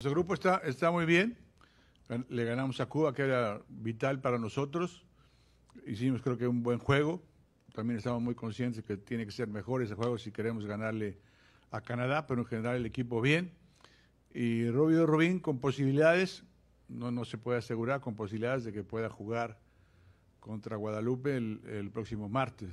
Nuestro grupo está, está muy bien. Le ganamos a Cuba, que era vital para nosotros. Hicimos creo que un buen juego. También estamos muy conscientes que tiene que ser mejor ese juego si queremos ganarle a Canadá, pero en general el equipo bien. Y Rubio Rubín con posibilidades, no, no se puede asegurar, con posibilidades de que pueda jugar contra Guadalupe el próximo martes.